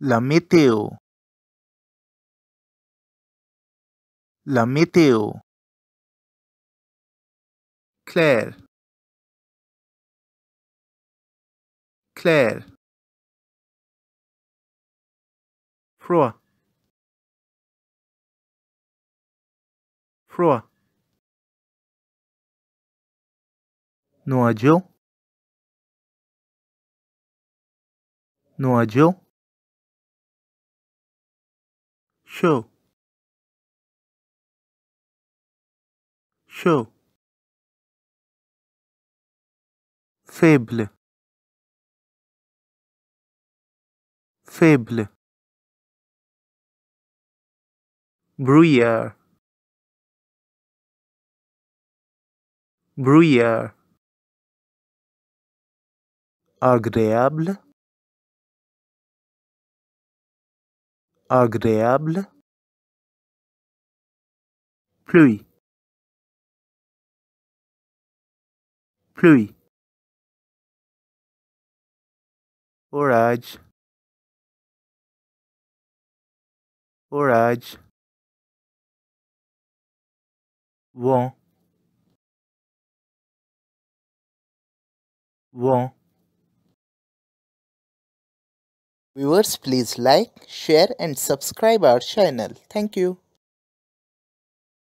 La meteo. La meteo. Claire. Claire. Froa. Froa No yo, No show show faible faible Bruyère Bruyère agréable agréable pluie pluie orage orage vent vent Viewers please like, share and subscribe our channel. Thank you.